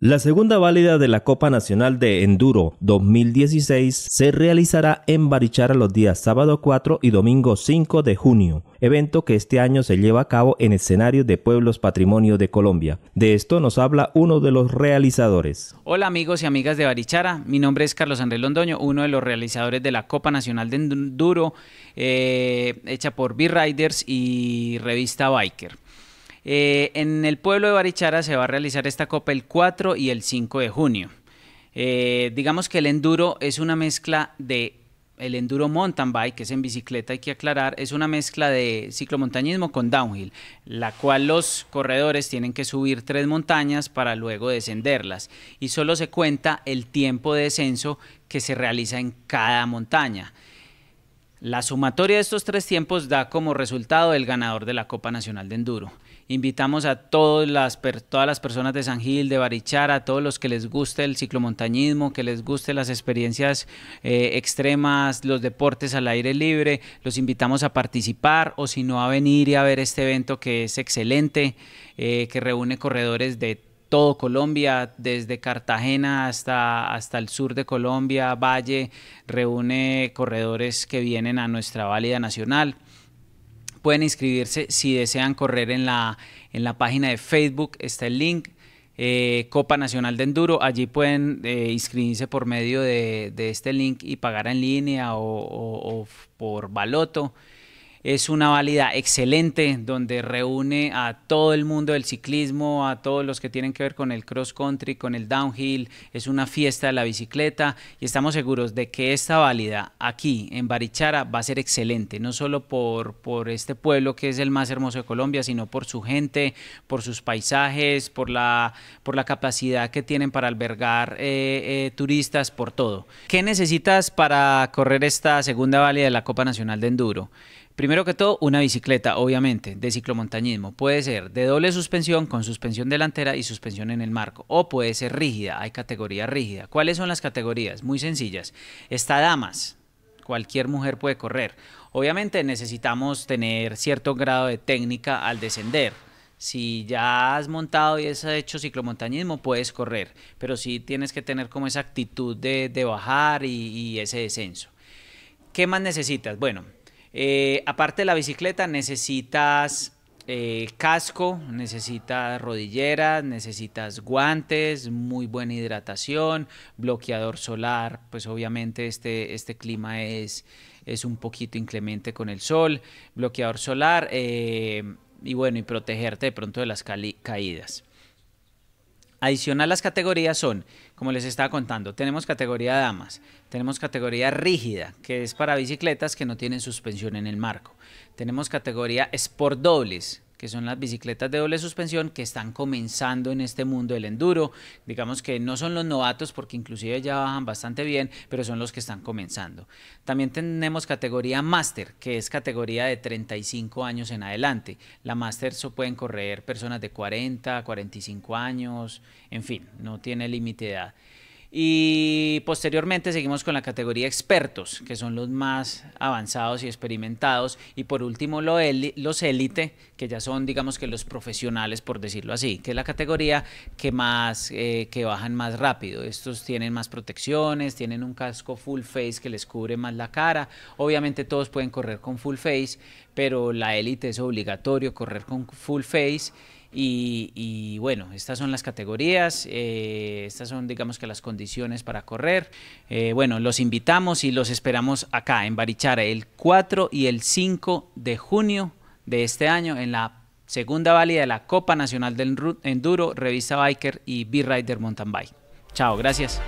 La segunda válida de la Copa Nacional de Enduro 2016 se realizará en Barichara los días sábado 4 y domingo 5 de junio, evento que este año se lleva a cabo en escenario de pueblos patrimonio de Colombia. De esto nos habla uno de los realizadores. Hola amigos y amigas de Barichara, mi nombre es Carlos Andrés Londoño, uno de los realizadores de la Copa Nacional de Enduro, eh, hecha por B-Riders y revista Biker. Eh, en el pueblo de Barichara se va a realizar esta copa el 4 y el 5 de junio. Eh, digamos que el enduro es una mezcla de el enduro mountain bike, que es en bicicleta, hay que aclarar, es una mezcla de ciclomontañismo con downhill, la cual los corredores tienen que subir tres montañas para luego descenderlas y solo se cuenta el tiempo de descenso que se realiza en cada montaña. La sumatoria de estos tres tiempos da como resultado el ganador de la Copa Nacional de Enduro. Invitamos a todas las, todas las personas de San Gil, de Barichara, a todos los que les guste el ciclomontañismo, que les guste las experiencias eh, extremas, los deportes al aire libre, los invitamos a participar o si no a venir y a ver este evento que es excelente, eh, que reúne corredores de todo Colombia, desde Cartagena hasta, hasta el sur de Colombia, Valle, reúne corredores que vienen a nuestra válida nacional. Pueden inscribirse si desean correr en la, en la página de Facebook, está el link. Eh, Copa Nacional de Enduro, allí pueden eh, inscribirse por medio de, de, este link y pagar en línea o por baloto. Es una válida excelente donde reúne a todo el mundo del ciclismo, a todos los que tienen que ver con el cross country, con el downhill. Es una fiesta de la bicicleta y estamos seguros de que esta válida aquí en Barichara va a ser excelente, no solo por, por este pueblo que es el más hermoso de Colombia, sino por su gente, por sus paisajes, por la, por la capacidad que tienen para albergar eh, eh, turistas, por todo. ¿Qué necesitas para correr esta segunda válida de la Copa Nacional de Enduro? Primero que todo, una bicicleta, obviamente, de ciclomontañismo. Puede ser de doble suspensión con suspensión delantera y suspensión en el marco. O puede ser rígida, hay categoría rígida. ¿Cuáles son las categorías? Muy sencillas. Está damas, cualquier mujer puede correr. Obviamente necesitamos tener cierto grado de técnica al descender. Si ya has montado y has hecho ciclomontañismo, puedes correr, pero sí tienes que tener como esa actitud de, bajar y, y ese descenso. ¿Qué más necesitas? Bueno, eh, aparte de la bicicleta, necesitas eh, casco, necesitas rodilleras, necesitas guantes, muy buena hidratación, bloqueador solar, pues obviamente este, este clima es, un poquito inclemente con el sol, bloqueador solar eh, y bueno, y protegerte de pronto de las caídas. Adicional las categorías son, como les estaba contando, tenemos categoría damas, tenemos categoría rígida, que es para bicicletas que no tienen suspensión en el marco. Tenemos categoría sport dobles, que son las bicicletas de doble suspensión que están comenzando en este mundo del enduro. Digamos que no son los novatos porque inclusive ya bajan bastante bien, pero son los que están comenzando. También tenemos categoría máster, que es categoría de 35 años en adelante. La máster pueden correr personas de 40, 45 años, en fin, no tiene límite de edad. Y posteriormente seguimos con la categoría expertos, que son los más avanzados y experimentados. Y por último, los élite, que ya son, digamos que los profesionales, por decirlo así, que es la categoría que más, eh, que bajan más rápido. Estos tienen más protecciones, tienen un casco full face que les cubre más la cara. Obviamente todos pueden correr con full face, pero la élite es obligatorio correr con full face y, bueno, estas son las categorías, eh, estas son digamos que las condiciones para correr. Eh, bueno, los invitamos y los esperamos acá en Barichara el 4 y el 5 de junio de este año en la segunda válida de la Copa Nacional del Enduro, Revista Biker y B-Rider Mountain Bike. Chao, gracias.